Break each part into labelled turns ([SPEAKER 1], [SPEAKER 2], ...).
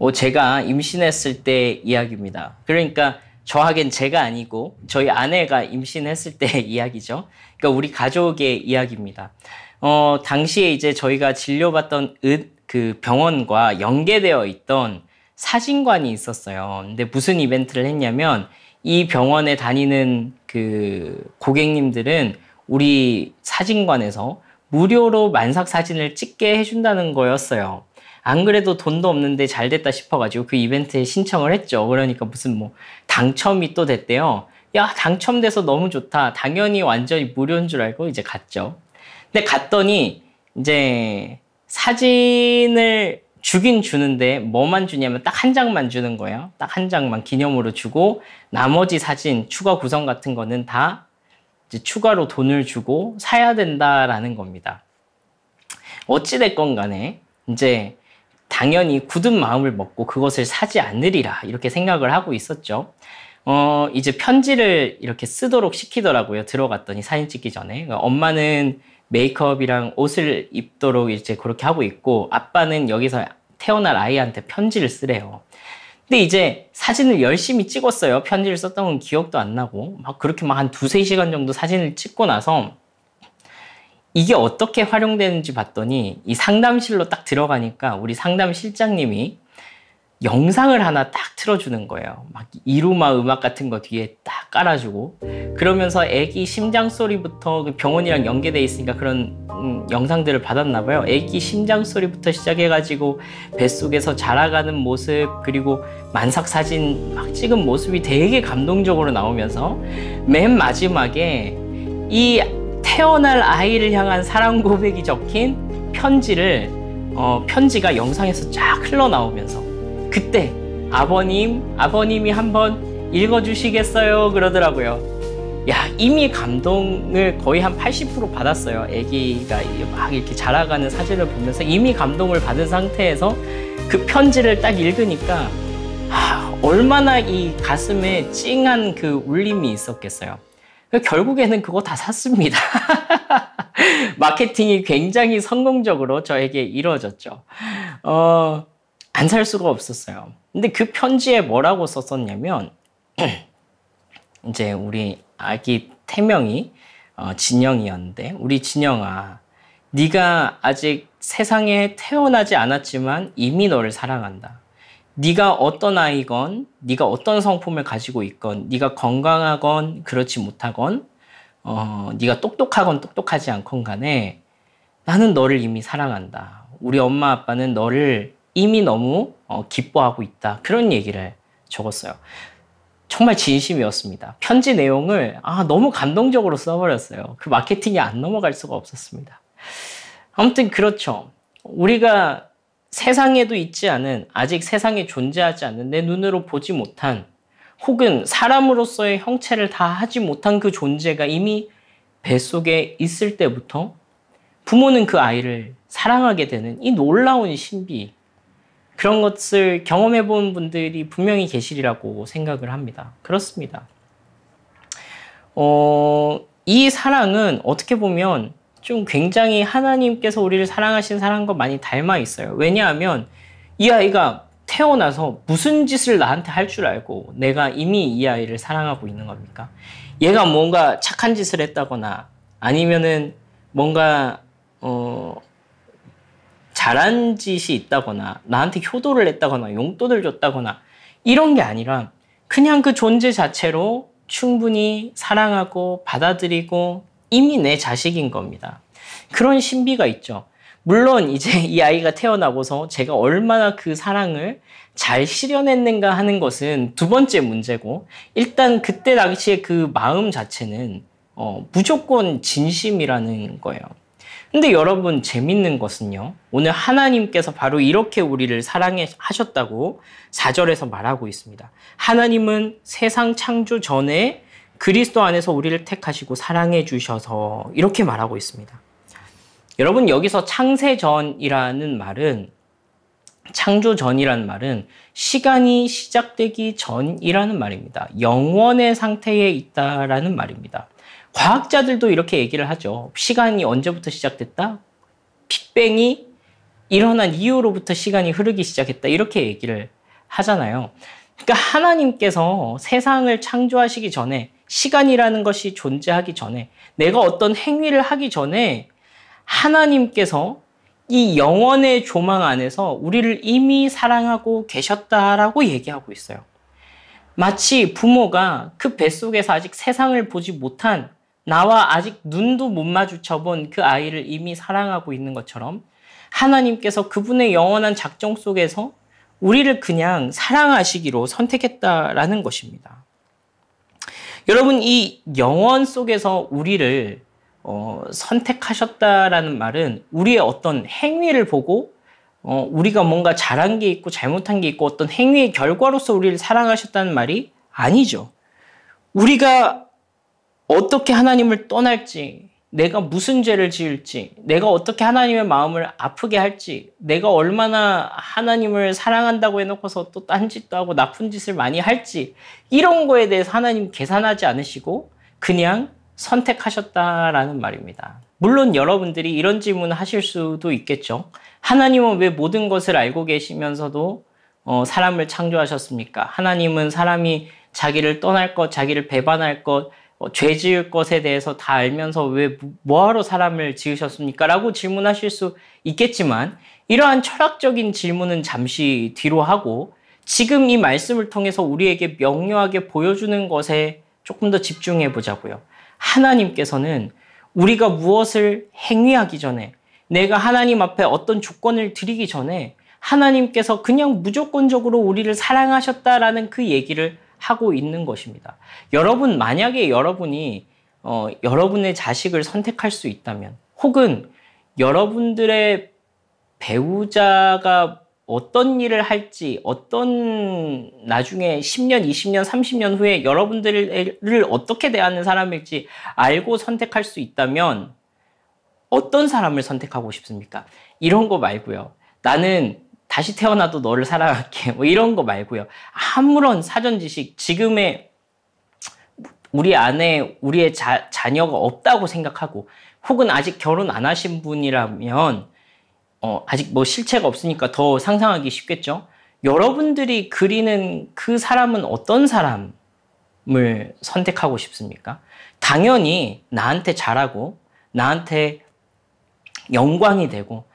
[SPEAKER 1] 어, 제가 임신했을 때 이야기입니다. 그러니까 저하겐 제가 아니고 저희 아내가 임신했을 때 이야기죠. 그러니까 우리 가족의 이야기입니다. 어, 당시에 이제 저희가 진료받던 은, 그 병원과 연계되어 있던 사진관이 있었어요. 근데 무슨 이벤트를 했냐면 이 병원에 다니는 그 고객님들은 우리 사진관에서 무료로 만삭 사진을 찍게 해준다는 거였어요. 안 그래도 돈도 없는데 잘 됐다 싶어가지고 그 이벤트에 신청을 했죠. 그러니까 무슨 뭐 당첨이 또 됐대요. 야 당첨돼서 너무 좋다. 당연히 완전히 무료인 줄 알고 이제 갔죠. 근데 갔더니 이제 사진을 주긴 주는데 뭐만 주냐면 딱 한 장만 주는 거예요. 딱 한 장만 기념으로 주고 나머지 사진 추가 구성 같은 거는 다 추가로 돈을 주고 사야 된다라는 겁니다. 어찌됐건 간에 이제 당연히 굳은 마음을 먹고 그것을 사지 않으리라 이렇게 생각을 하고 있었죠. 어, 이제 편지를 이렇게 쓰도록 시키더라고요. 들어갔더니 사진 찍기 전에. 그러니까 엄마는 메이크업이랑 옷을 입도록 이제 그렇게 하고 있고, 아빠는 여기서 태어날 아이한테 편지를 쓰래요. 근데 이제 사진을 열심히 찍었어요. 편지를 썼던 건 기억도 안 나고. 막 그렇게 막 한 두세 시간 정도 사진을 찍고 나서 이게 어떻게 활용되는지 봤더니 이 상담실로 딱 들어가니까 우리 상담 실장님이 영상을 하나 딱 틀어주는 거예요. 막 이루마 음악 같은 거 뒤에 딱 깔아주고 그러면서 애기 심장 소리부터 그 병원이랑 연계돼 있으니까 그런 음, 영상들을 받았나 봐요. 애기 심장 소리부터 시작해가지고 뱃속에서 자라가는 모습 그리고 만삭 사진 막 찍은 모습이 되게 감동적으로 나오면서 맨 마지막에 이 태어날 아이를 향한 사랑 고백이 적힌 편지를 어, 편지가 영상에서 쫙 흘러나오면서 그때 아버님 아버님이 한번 읽어주시겠어요 그러더라고요. 야 이미 감동을 거의 한 80% 받았어요. 아기가 막 이렇게 자라가는 사진을 보면서 이미 감동을 받은 상태에서 그 편지를 딱 읽으니까 하, 얼마나 이 가슴에 찡한 그 울림이 있었겠어요. 그러니까 결국에는 그거 다 샀습니다. 마케팅이 굉장히 성공적으로 저에게 이루어졌죠. 어, 안 살 수가 없었어요. 근데 그 편지에 뭐라고 썼었냐면, 이제 우리 아기 태명이 어, 진영이었는데, 우리 진영아, 네가 아직 세상에 태어나지 않았지만 이미 너를 사랑한다. 네가 어떤 아이건, 네가 어떤 성품을 가지고 있건, 네가 건강하건 그렇지 못하건, 어, 네가 똑똑하건 똑똑하지 않건 간에 나는 너를 이미 사랑한다. 우리 엄마 아빠는 너를 이미 너무 어, 기뻐하고 있다. 그런 얘기를 적었어요. 정말 진심이었습니다. 편지 내용을 아, 너무 감동적으로 써버렸어요. 그 마케팅이 안 넘어갈 수가 없었습니다. 아무튼 그렇죠. 우리가 세상에도 있지 않은 아직 세상에 존재하지 않는 내 눈으로 보지 못한 혹은 사람으로서의 형체를 다 하지 못한 그 존재가 이미 뱃속에 있을 때부터 부모는 그 아이를 사랑하게 되는 이 놀라운 신비 그런 것을 경험해 본 분들이 분명히 계시리라고 생각을 합니다. 그렇습니다. 어, 이 사랑은 어떻게 보면 좀 굉장히 하나님께서 우리를 사랑하신 사람과 많이 닮아 있어요. 왜냐하면 이 아이가 태어나서 무슨 짓을 나한테 할 줄 알고 내가 이미 이 아이를 사랑하고 있는 겁니까? 얘가 뭔가 착한 짓을 했다거나 아니면은 뭔가 어 잘한 짓이 있다거나 나한테 효도를 했다거나 용돈을 줬다거나 이런 게 아니라 그냥 그 존재 자체로 충분히 사랑하고 받아들이고 이미 내 자식인 겁니다. 그런 신비가 있죠. 물론 이제 이 아이가 태어나고서 제가 얼마나 그 사랑을 잘 실현했는가 하는 것은 두 번째 문제고 일단 그때 당시에 그 마음 자체는 어, 무조건 진심이라는 거예요. 근데 여러분 재밌는 것은요. 오늘 하나님께서 바로 이렇게 우리를 사랑 하셨다고 4절에서 말하고 있습니다. 하나님은 세상 창조 전에 그리스도 안에서 우리를 택하시고 사랑해 주셔서 이렇게 말하고 있습니다. 여러분 여기서 창세전이라는 말은 창조 전이라는 말은 시간이 시작되기 전이라는 말입니다. 영원의 상태에 있다라는 말입니다. 과학자들도 이렇게 얘기를 하죠. 시간이 언제부터 시작됐다? 빅뱅이 일어난 이후로부터 시간이 흐르기 시작했다. 이렇게 얘기를 하잖아요. 그러니까 하나님께서 세상을 창조하시기 전에 시간이라는 것이 존재하기 전에 내가 어떤 행위를 하기 전에 하나님께서 이 영원의 조망 안에서 우리를 이미 사랑하고 계셨다라고 얘기하고 있어요. 마치 부모가 그 뱃속에서 아직 세상을 보지 못한 나와 아직 눈도 못 마주쳐본 그 아이를 이미 사랑하고 있는 것처럼 하나님께서 그분의 영원한 작정 속에서 우리를 그냥 사랑하시기로 선택했다라는 것입니다. 여러분 이 영원 속에서 우리를 어, 선택하셨다라는 말은 우리의 어떤 행위를 보고 어, 우리가 뭔가 잘한 게 있고 잘못한 게 있고 어떤 행위의 결과로서 우리를 사랑하셨다는 말이 아니죠. 우리가 어떻게 하나님을 떠날지 내가 무슨 죄를 지을지, 내가 어떻게 하나님의 마음을 아프게 할지, 내가 얼마나 하나님을 사랑한다고 해놓고서 또 딴짓도 하고 나쁜 짓을 많이 할지, 이런 거에 대해서 하나님 계산하지 않으시고 그냥 선택하셨다라는 말입니다. 물론 여러분들이 이런 질문 하실 수도 있겠죠. 하나님은 왜 모든 것을 알고 계시면서도 어, 사람을 창조하셨습니까? 하나님은 사람이 자기를 떠날 것, 자기를 배반할 것, 어, 죄 지을 것에 대해서 다 알면서 왜 뭐, 뭐하러 사람을 지으셨습니까? 라고 질문하실 수 있겠지만 이러한 철학적인 질문은 잠시 뒤로 하고 지금 이 말씀을 통해서 우리에게 명료하게 보여주는 것에 조금 더 집중해 보자고요. 하나님께서는 우리가 무엇을 행위하기 전에 내가 하나님 앞에 어떤 조건을 드리기 전에 하나님께서 그냥 무조건적으로 우리를 사랑하셨다라는 그 얘기를 하고 있는 것입니다. 여러분, 만약에 여러분이 어, 여러분의 자식을 선택할 수 있다면, 혹은 여러분들의 배우자가 어떤 일을 할지, 어떤 나중에 10년, 20년, 30년 후에 여러분들을 어떻게 대하는 사람일지 알고 선택할 수 있다면 어떤 사람을 선택하고 싶습니까? 이런 거 말고요. 나는 다시 태어나도 너를 사랑할게. 뭐 이런 거 말고요. 아무런 사전 지식, 지금의 우리 안에 우리의 자, 자녀가 없다고 생각하고 혹은 아직 결혼 안 하신 분이라면 어, 아직 뭐 실체가 없으니까 더 상상하기 쉽겠죠. 여러분들이 그리는 그 사람은 어떤 사람을 선택하고 싶습니까? 당연히 나한테 잘하고 나한테 영광이 되고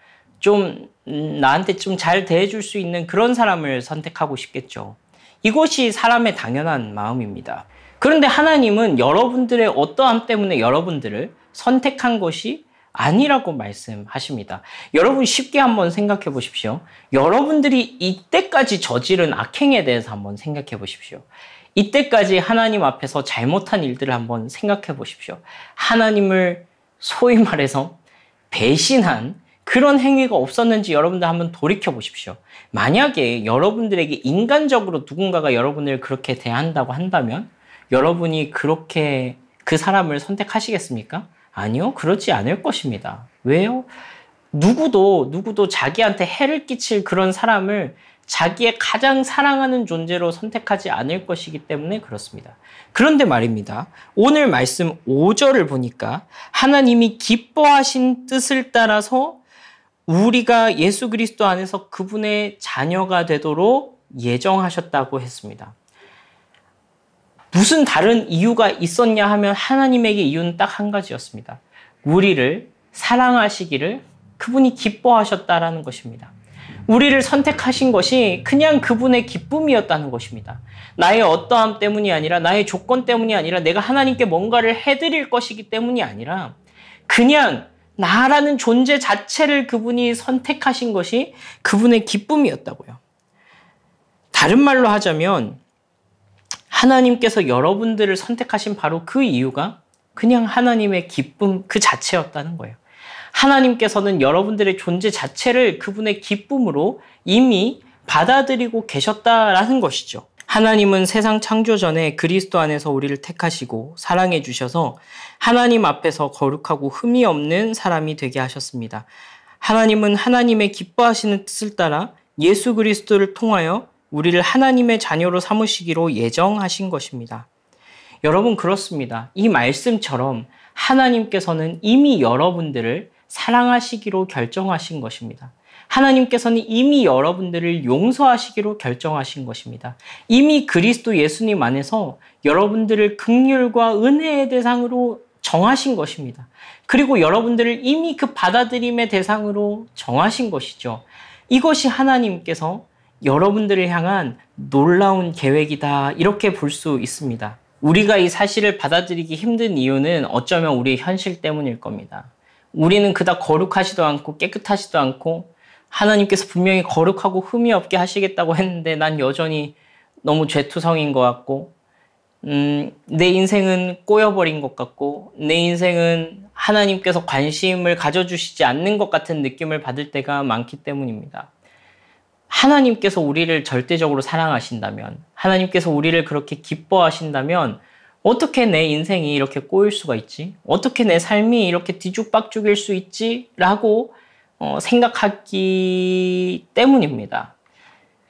[SPEAKER 1] 좀 나한테 좀 잘 대해줄 수 있는 그런 사람을 선택하고 싶겠죠. 이것이 사람의 당연한 마음입니다. 그런데 하나님은 여러분들의 어떠함 때문에 여러분들을 선택한 것이 아니라고 말씀하십니다. 여러분 쉽게 한번 생각해 보십시오. 여러분들이 이때까지 저지른 악행에 대해서 한번 생각해 보십시오. 이때까지 하나님 앞에서 잘못한 일들을 한번 생각해 보십시오. 하나님을 소위 말해서 배신한 그런 행위가 없었는지 여러분들 한번 돌이켜 보십시오. 만약에 여러분들에게 인간적으로 누군가가 여러분을 그렇게 대한다고 한다면 여러분이 그렇게 그 사람을 선택하시겠습니까? 아니요, 그렇지 않을 것입니다. 왜요? 누구도, 누구도 자기한테 해를 끼칠 그런 사람을 자기의 가장 사랑하는 존재로 선택하지 않을 것이기 때문에 그렇습니다. 그런데 말입니다. 오늘 말씀 5절을 보니까 하나님이 기뻐하신 뜻을 따라서 우리가 예수 그리스도 안에서 그분의 자녀가 되도록 예정하셨다고 했습니다. 무슨 다른 이유가 있었냐 하면 하나님에게 이유는 딱 한 가지였습니다. 우리를 사랑하시기를 그분이 기뻐하셨다라는 것입니다. 우리를 선택하신 것이 그냥 그분의 기쁨이었다는 것입니다. 나의 어떠함 때문이 아니라 나의 조건 때문이 아니라 내가 하나님께 뭔가를 해드릴 것이기 때문이 아니라 그냥 나라는 존재 자체를 그분이 선택하신 것이 그분의 기쁨이었다고요. 다른 말로 하자면 하나님께서 여러분들을 선택하신 바로 그 이유가 그냥 하나님의 기쁨 그 자체였다는 거예요. 하나님께서는 여러분들의 존재 자체를 그분의 기쁨으로 이미 받아들이고 계셨다라는 것이죠. 하나님은 세상 창조 전에 그리스도 안에서 우리를 택하시고 사랑해 주셔서 하나님 앞에서 거룩하고 흠이 없는 사람이 되게 하셨습니다. 하나님은 하나님의 기뻐하시는 뜻을 따라 예수 그리스도를 통하여 우리를 하나님의 자녀로 삼으시기로 예정하신 것입니다. 여러분 그렇습니다. 이 말씀처럼 하나님께서는 이미 여러분들을 사랑하시기로 결정하신 것입니다. 하나님께서는 이미 여러분들을 용서하시기로 결정하신 것입니다. 이미 그리스도 예수님 안에서 여러분들을 극률과 은혜의 대상으로 정하신 것입니다. 그리고 여러분들을 이미 그 받아들임의 대상으로 정하신 것이죠. 이것이 하나님께서 여러분들을 향한 놀라운 계획이다. 이렇게 볼 수 있습니다. 우리가 이 사실을 받아들이기 힘든 이유는 어쩌면 우리의 현실 때문일 겁니다. 우리는 그닥 거룩하지도 않고 깨끗하지도 않고 하나님께서 분명히 거룩하고 흠이 없게 하시겠다고 했는데 난 여전히 너무 죄투성인 것 같고 음, 내 인생은 꼬여버린 것 같고 내 인생은 하나님께서 관심을 가져주시지 않는 것 같은 느낌을 받을 때가 많기 때문입니다. 하나님께서 우리를 절대적으로 사랑하신다면 하나님께서 우리를 그렇게 기뻐하신다면 어떻게 내 인생이 이렇게 꼬일 수가 있지? 어떻게 내 삶이 이렇게 뒤죽박죽일 수 있지? 라고 어, 생각하기 때문입니다.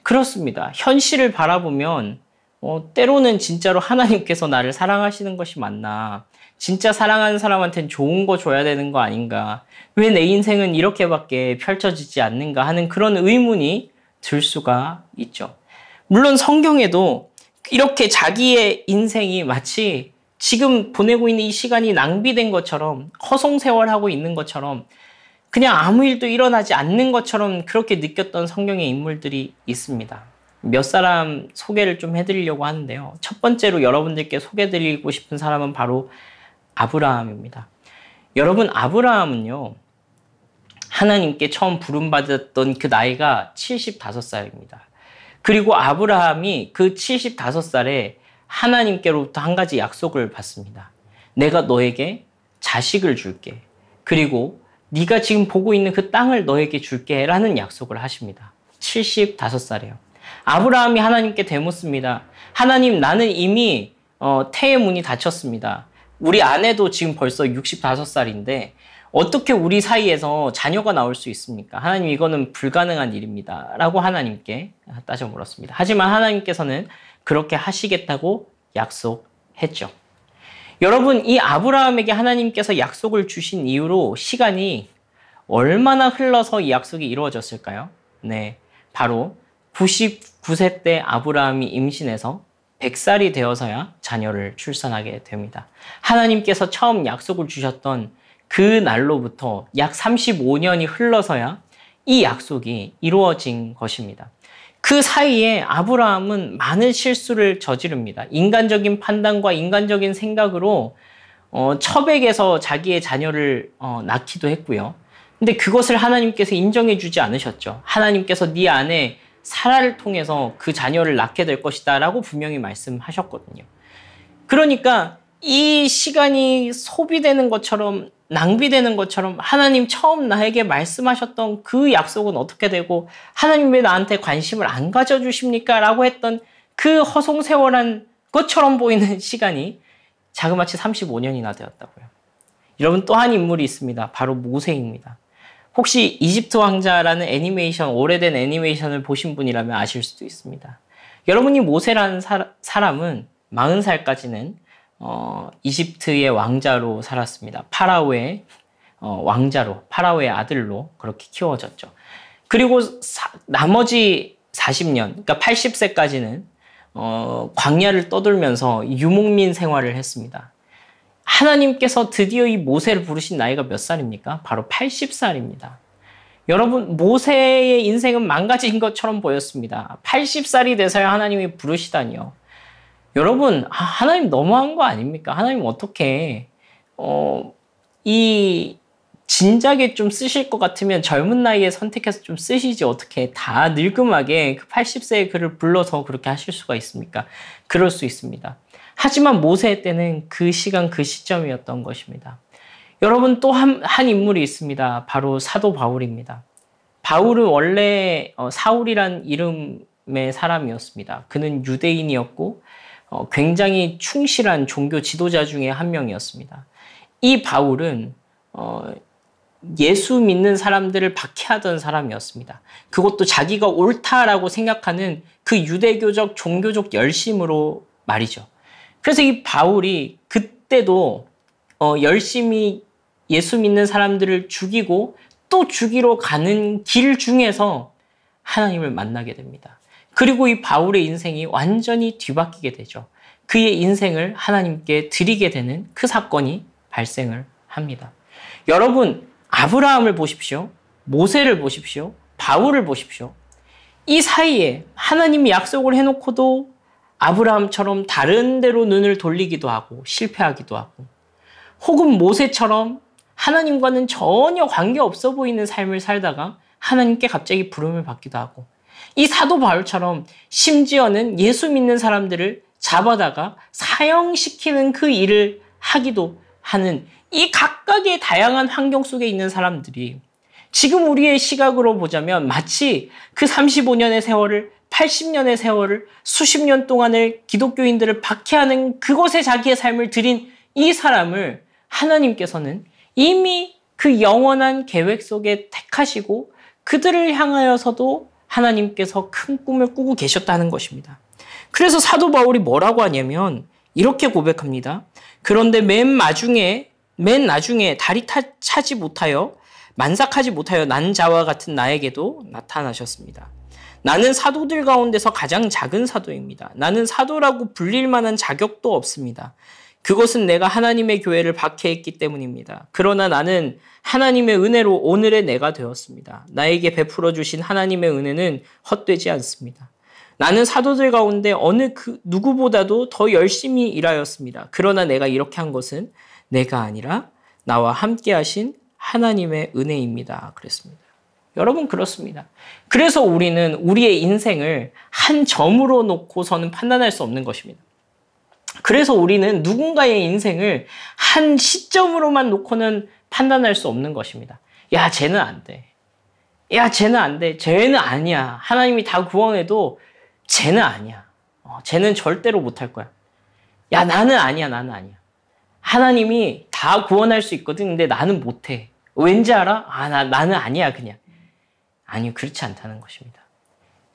[SPEAKER 1] 그렇습니다. 현실을 바라보면 어, 때로는 진짜로 하나님께서 나를 사랑하시는 것이 맞나? 진짜 사랑하는 사람한테는 좋은 거 줘야 되는 거 아닌가? 왜 내 인생은 이렇게밖에 펼쳐지지 않는가 하는 그런 의문이 들 수가 있죠. 물론 성경에도 이렇게 자기의 인생이 마치 지금 보내고 있는 이 시간이 낭비된 것처럼 허송세월하고 있는 것처럼 그냥 아무 일도 일어나지 않는 것처럼 그렇게 느꼈던 성경의 인물들이 있습니다. 몇 사람 소개를 좀 해드리려고 하는데요. 첫 번째로 여러분들께 소개드리고 싶은 사람은 바로 아브라함입니다. 여러분, 아브라함은요, 하나님께 처음 부름받았던 그 나이가 75살입니다. 그리고 아브라함이 그 75살에 하나님께로부터 한 가지 약속을 받습니다. 내가 너에게 자식을 줄게. 그리고 네가 지금 보고 있는 그 땅을 너에게 줄게 라는 약속을 하십니다. 75살이에요. 아브라함이 하나님께 대묻습니다 하나님 나는 이미 어, 태의 문이 닫혔습니다. 우리 아내도 지금 벌써 65살인데 어떻게 우리 사이에서 자녀가 나올 수 있습니까? 하나님 이거는 불가능한 일입니다. 라고 하나님께 따져 물었습니다. 하지만 하나님께서는 그렇게 하시겠다고 약속했죠. 여러분, 이 아브라함에게 하나님께서 약속을 주신 이후로 시간이 얼마나 흘러서 이 약속이 이루어졌을까요? 네. 바로 99세 때 아브라함이 임신해서 100살이 되어서야 자녀를 출산하게 됩니다. 하나님께서 처음 약속을 주셨던 그 날로부터 약 35년이 흘러서야 이 약속이 이루어진 것입니다. 그 사이에 아브라함은 많은 실수를 저지릅니다. 인간적인 판단과 인간적인 생각으로 어, 첩에서 자기의 자녀를 어, 낳기도 했고요. 근데 그것을 하나님께서 인정해 주지 않으셨죠. 하나님께서 네 안에 사라를 통해서 그 자녀를 낳게 될 것이다 라고 분명히 말씀하셨거든요. 그러니까 이 시간이 소비되는 것처럼 낭비되는 것처럼 하나님 처음 나에게 말씀하셨던 그 약속은 어떻게 되고 하나님 왜 나한테 관심을 안 가져주십니까? 라고 했던 그 허송세월한 것처럼 보이는 시간이 자그마치 35년이나 되었다고요. 여러분 또 한 인물이 있습니다. 바로 모세입니다. 혹시 이집트 왕자라는 애니메이션, 오래된 애니메이션을 보신 분이라면 아실 수도 있습니다. 여러분이 모세라는 사, 사람은 40살까지는 어, 이집트의 왕자로 살았습니다. 파라오의 어, 왕자로, 파라오의 아들로 그렇게 키워졌죠. 그리고 사, 나머지 40년, 그러니까 80세까지는 어, 광야를 떠돌면서 유목민 생활을 했습니다. 하나님께서 드디어 이 모세를 부르신 나이가 몇 살입니까? 바로 80살입니다. 여러분, 모세의 인생은 망가진 것처럼 보였습니다. 80살이 돼서야 하나님이 부르시다니요. 여러분 아, 하나님 너무한 거 아닙니까? 하나님 어떻게 어, 이 진작에 좀 쓰실 것 같으면 젊은 나이에 선택해서 좀 쓰시지 어떻게 다 늙음하게 그 80세의 그를 불러서 그렇게 하실 수가 있습니까? 그럴 수 있습니다. 하지만 모세 때는 그 시간 그 시점이었던 것입니다. 여러분 또 한 한 인물이 있습니다. 바로 사도 바울입니다. 바울은 원래 어, 사울이란 이름의 사람이었습니다. 그는 유대인이었고 어, 굉장히 충실한 종교 지도자 중에 한 명이었습니다. 이 바울은 어, 예수 믿는 사람들을 박해하던 사람이었습니다. 그것도 자기가 옳다라고 생각하는 그 유대교적 종교적 열심으로 말이죠. 그래서 이 바울이 그때도 어, 열심히 예수 믿는 사람들을 죽이고 또 죽이러 가는 길 중에서 하나님을 만나게 됩니다. 그리고 이 바울의 인생이 완전히 뒤바뀌게 되죠. 그의 인생을 하나님께 드리게 되는 그 사건이 발생을 합니다. 여러분, 아브라함을 보십시오. 모세를 보십시오. 바울을 보십시오. 이 사이에 하나님이 약속을 해놓고도 아브라함처럼 다른 데로 눈을 돌리기도 하고 실패하기도 하고 혹은 모세처럼 하나님과는 전혀 관계없어 보이는 삶을 살다가 하나님께 갑자기 부름을 받기도 하고 이 사도 바울처럼 심지어는 예수 믿는 사람들을 잡아다가 사형시키는 그 일을 하기도 하는 이 각각의 다양한 환경 속에 있는 사람들이 지금 우리의 시각으로 보자면 마치 그 35년의 세월을 80년의 세월을 수십 년 동안을 기독교인들을 박해하는 그곳에 자기의 삶을 들인 이 사람을 하나님께서는 이미 그 영원한 계획 속에 택하시고 그들을 향하여서도 하나님께서 큰 꿈을 꾸고 계셨다는 것입니다. 그래서 사도 바울이 뭐라고 하냐면 이렇게 고백합니다. 그런데 맨 마중에 맨 나중에 다리 타, 차지 못하여 만삭하지 못하여 난 자와 같은 나에게도 나타나셨습니다. 나는 사도들 가운데서 가장 작은 사도입니다. 나는 사도라고 불릴 만한 자격도 없습니다. 그것은 내가 하나님의 교회를 박해했기 때문입니다. 그러나 나는 하나님의 은혜로 오늘의 내가 되었습니다. 나에게 베풀어 주신 하나님의 은혜는 헛되지 않습니다. 나는 사도들 가운데 어느 그 누구보다도 더 열심히 일하였습니다. 그러나 내가 이렇게 한 것은 내가 아니라 나와 함께 하신 하나님의 은혜입니다. 그랬습니다. 여러분 그렇습니다. 그래서 우리는 우리의 인생을 한 점으로 놓고서는 판단할 수 없는 것입니다. 그래서 우리는 누군가의 인생을 한 시점으로만 놓고는 판단할 수 없는 것입니다. 야, 쟤는 안 돼. 야, 쟤는 안 돼. 쟤는 아니야. 하나님이 다 구원해도 쟤는 아니야. 어, 쟤는 절대로 못할 거야. 야, 나는 아니야. 나는 아니야. 하나님이 다 구원할 수 있거든. 근데 나는 못해. 왠지 알아? 아, 나, 나는 아니야. 그냥. 아니요. 그렇지 않다는 것입니다.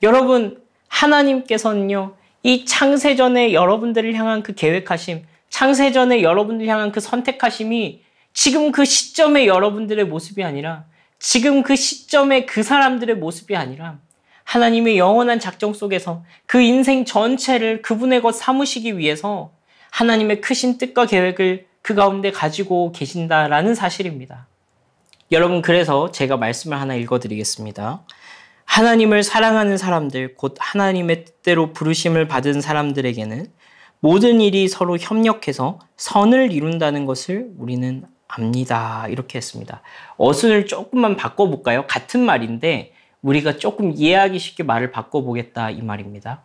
[SPEAKER 1] 여러분, 하나님께서는요, 이 창세전에 여러분들을 향한 그 계획하심, 창세전에 여러분들 향한 그 선택하심이 지금 그 시점의 여러분들의 모습이 아니라 지금 그 시점의 그 사람들의 모습이 아니라 하나님의 영원한 작정 속에서 그 인생 전체를 그분의 것 삼으시기 위해서 하나님의 크신 뜻과 계획을 그 가운데 가지고 계신다라는 사실입니다. 여러분, 그래서 제가 말씀을 하나 읽어드리겠습니다. 하나님을 사랑하는 사람들, 곧 하나님의 뜻대로 부르심을 받은 사람들에게는 모든 일이 서로 협력해서 선을 이룬다는 것을 우리는 압니다. 이렇게 했습니다. 어순을 조금만 바꿔볼까요? 같은 말인데 우리가 조금 이해하기 쉽게 말을 바꿔보겠다 이 말입니다.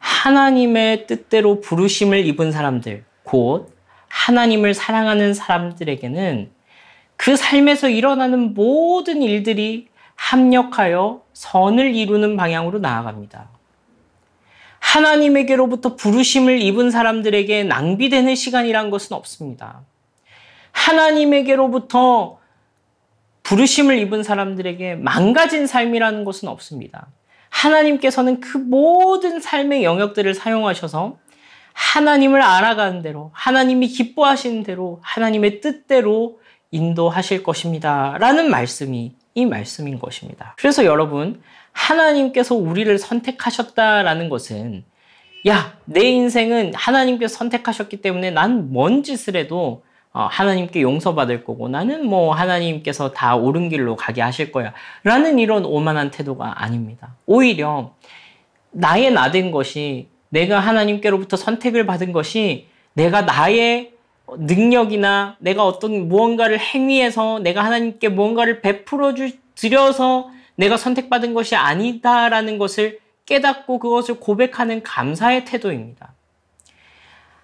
[SPEAKER 1] 하나님의 뜻대로 부르심을 입은 사람들, 곧 하나님을 사랑하는 사람들에게는 그 삶에서 일어나는 모든 일들이 합력하여 선을 이루는 방향으로 나아갑니다. 하나님에게로부터 부르심을 입은 사람들에게 낭비되는 시간이란 것은 없습니다. 하나님에게로부터 부르심을 입은 사람들에게 망가진 삶이라는 것은 없습니다. 하나님께서는 그 모든 삶의 영역들을 사용하셔서 하나님을 알아가는 대로, 하나님이 기뻐하시는 대로, 하나님의 뜻대로 인도하실 것입니다. 라는 말씀이 이 말씀인 것입니다. 그래서 여러분, 하나님께서 우리를 선택하셨다라는 것은 야, 내 인생은 하나님께서 선택하셨기 때문에 난 뭔 짓을 해도 어, 하나님께 용서받을 거고 나는 뭐 하나님께서 다 옳은 길로 가게 하실 거야. 라는 이런 오만한 태도가 아닙니다. 오히려 나의 나된 것이 내가 하나님께로부터 선택을 받은 것이 내가 나의 어, 능력이나 내가 어떤 무언가를 행위해서 내가 하나님께 무언가를 베풀어 주, 드려서 내가 선택받은 것이 아니다라는 것을 깨닫고 그것을 고백하는 감사의 태도입니다.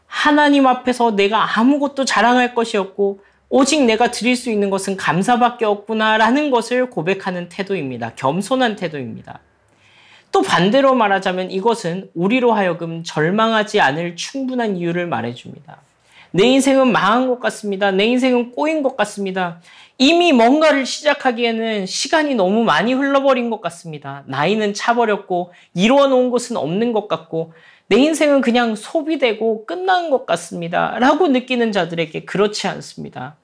[SPEAKER 1] 하나님 앞에서 내가 아무것도 자랑할 것이 없고 오직 내가 드릴 수 있는 것은 감사밖에 없구나라는 것을 고백하는 태도입니다. 겸손한 태도입니다. 또 반대로 말하자면 이것은 우리로 하여금 절망하지 않을 충분한 이유를 말해줍니다. 내 인생은 망한 것 같습니다. 내 인생은 꼬인 것 같습니다. 이미 뭔가를 시작하기에는 시간이 너무 많이 흘러버린 것 같습니다. 나이는 차버렸고, 이루어놓은 것은 없는 것 같고, 내 인생은 그냥 소비되고 끝난 것 같습니다. 라고 느끼는 자들에게 그렇지 않습니다.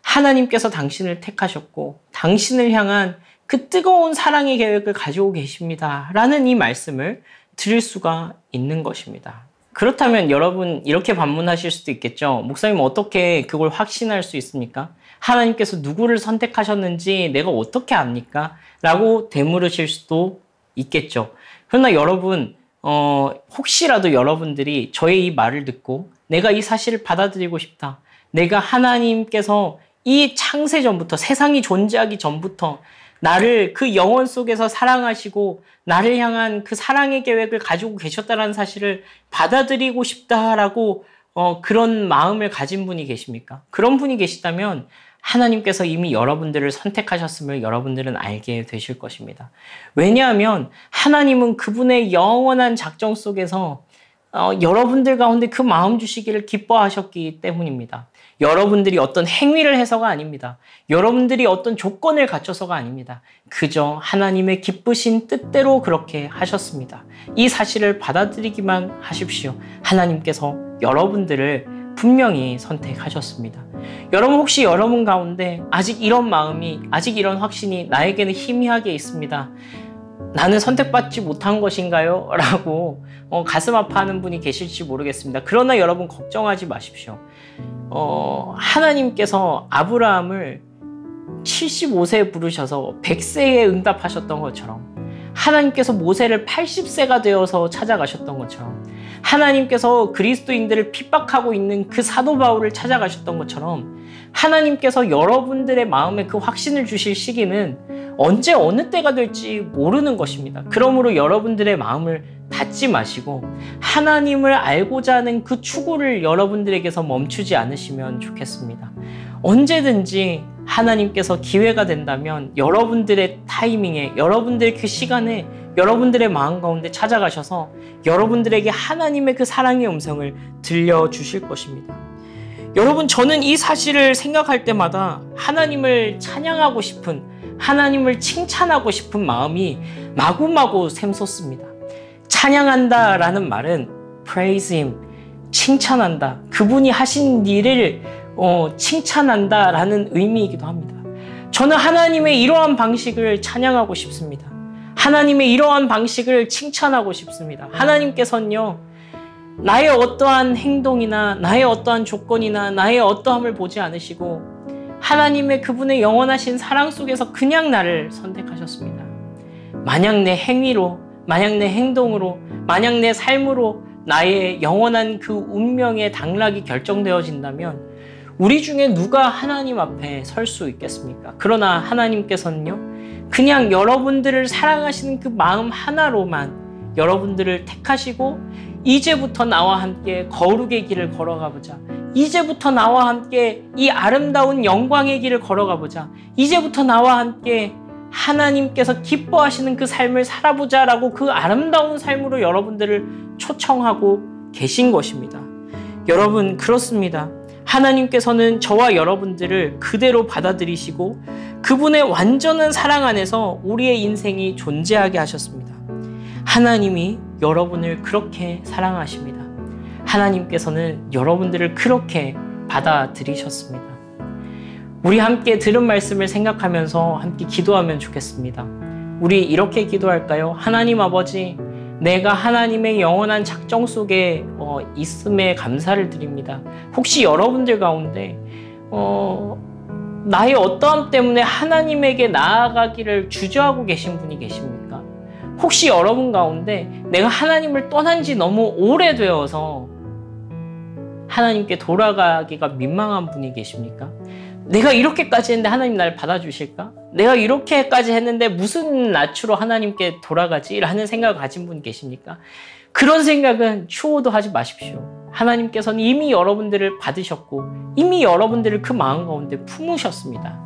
[SPEAKER 1] 하나님께서 당신을 택하셨고, 당신을 향한 그 뜨거운 사랑의 계획을 가지고 계십니다. 라는 이 말씀을 드릴 수가 있는 것입니다. 그렇다면 여러분 이렇게 반문하실 수도 있겠죠. 목사님 어떻게 그걸 확신할 수 있습니까? 하나님께서 누구를 선택하셨는지 내가 어떻게 압니까? 라고 되물으실 수도 있겠죠. 그러나 여러분, 어, 혹시라도 여러분들이 저의 이 말을 듣고 내가 이 사실을 받아들이고 싶다. 내가 하나님께서 이 창세 전부터 세상이 존재하기 전부터 나를 그 영혼 속에서 사랑하시고 나를 향한 그 사랑의 계획을 가지고 계셨다는 사실을 받아들이고 싶다라고 어, 그런 마음을 가진 분이 계십니까? 그런 분이 계시다면 하나님께서 이미 여러분들을 선택하셨음을 여러분들은 알게 되실 것입니다. 왜냐하면 하나님은 그분의 영원한 작정 속에서 어, 여러분들 가운데 그 마음 주시기를 기뻐하셨기 때문입니다. 여러분들이 어떤 행위를 해서가 아닙니다. 여러분들이 어떤 조건을 갖춰서가 아닙니다. 그저 하나님의 기쁘신 뜻대로 그렇게 하셨습니다. 이 사실을 받아들이기만 하십시오. 하나님께서 여러분들을 분명히 선택하셨습니다. 여러분 혹시 여러분 가운데 아직 이런 마음이, 아직 이런 확신이 나에게는 희미하게 있습니다. 나는 선택받지 못한 것인가요? 라고 어, 가슴 아파하는 분이 계실지 모르겠습니다. 그러나 여러분 걱정하지 마십시오. 어, 하나님께서 아브라함을 75세에 부르셔서 100세에 응답하셨던 것처럼 하나님께서 모세를 80세가 되어서 찾아가셨던 것처럼 하나님께서 그리스도인들을 핍박하고 있는 그 사도 바울을 찾아가셨던 것처럼 하나님께서 여러분들의 마음에 그 확신을 주실 시기는 언제 어느 때가 될지 모르는 것입니다. 그러므로 여러분들의 마음을 닫지 마시고 하나님을 알고자 하는 그 추구를 여러분들에게서 멈추지 않으시면 좋겠습니다. 언제든지 하나님께서 기회가 된다면 여러분들의 타이밍에 여러분들의 그 시간에 여러분들의 마음 가운데 찾아가셔서 여러분들에게 하나님의 그 사랑의 음성을 들려주실 것입니다. 여러분, 저는 이 사실을 생각할 때마다 하나님을 찬양하고 싶은, 하나님을 칭찬하고 싶은 마음이 마구마구 샘솟습니다. 찬양한다 라는 말은 praise him, 칭찬한다. 그분이 하신 일을 어, 칭찬한다 라는 의미이기도 합니다. 저는 하나님의 이러한 방식을 찬양하고 싶습니다. 하나님의 이러한 방식을 칭찬하고 싶습니다. 하나님께서는요, 나의 어떠한 행동이나 나의 어떠한 조건이나 나의 어떠함을 보지 않으시고 하나님의 그분의 영원하신 사랑 속에서 그냥 나를 선택하셨습니다. 만약 내 행위로, 만약 내 행동으로, 만약 내 삶으로 나의 영원한 그 운명의 당락이 결정되어진다면 우리 중에 누가 하나님 앞에 설 수 있겠습니까? 그러나 하나님께서는요, 그냥 여러분들을 사랑하시는 그 마음 하나로만 여러분들을 택하시고 이제부터 나와 함께 거룩의 길을 걸어가 보자. 이제부터 나와 함께 이 아름다운 영광의 길을 걸어가 보자. 이제부터 나와 함께 하나님께서 기뻐하시는 그 삶을 살아보자라고 그 아름다운 삶으로 여러분들을 초청하고 계신 것입니다. 여러분, 그렇습니다. 하나님께서는 저와 여러분들을 그대로 받아들이시고 그분의 완전한 사랑 안에서 우리의 인생이 존재하게 하셨습니다. 하나님이 여러분을 그렇게 사랑하십니다. 하나님께서는 여러분들을 그렇게 받아들이셨습니다. 우리 함께 들은 말씀을 생각하면서 함께 기도하면 좋겠습니다. 우리 이렇게 기도할까요? 하나님 아버지, 내가 하나님의 영원한 작정 속에 어, 있음에 감사를 드립니다. 혹시 여러분들 가운데 어, 나의 어떠함 때문에 하나님에게 나아가기를 주저하고 계신 분이 계십니다. 혹시 여러분 가운데 내가 하나님을 떠난 지 너무 오래되어서 하나님께 돌아가기가 민망한 분이 계십니까? 내가 이렇게까지 했는데 하나님 나 받아주실까? 내가 이렇게까지 했는데 무슨 낯으로 하나님께 돌아가지? 라는 생각을 가진 분 계십니까? 그런 생각은 추호도 하지 마십시오. 하나님께서는 이미 여러분들을 받으셨고, 이미 여러분들을 그 마음 가운데 품으셨습니다.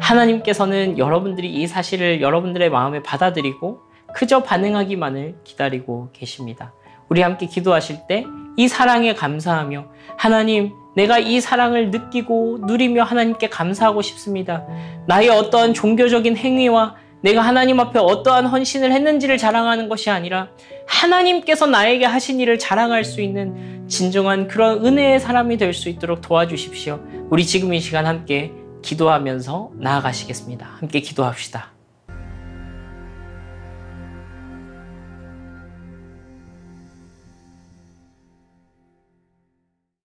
[SPEAKER 1] 하나님께서는 여러분들이 이 사실을 여러분들의 마음에 받아들이고, 그저 반응하기만을 기다리고 계십니다. 우리 함께 기도하실 때 이 사랑에 감사하며 하나님 내가 이 사랑을 느끼고 누리며 하나님께 감사하고 싶습니다. 나의 어떠한 종교적인 행위와 내가 하나님 앞에 어떠한 헌신을 했는지를 자랑하는 것이 아니라 하나님께서 나에게 하신 일을 자랑할 수 있는 진정한 그런 은혜의 사람이 될 수 있도록 도와주십시오. 우리 지금 이 시간 함께 기도하면서 나아가시겠습니다. 함께 기도합시다.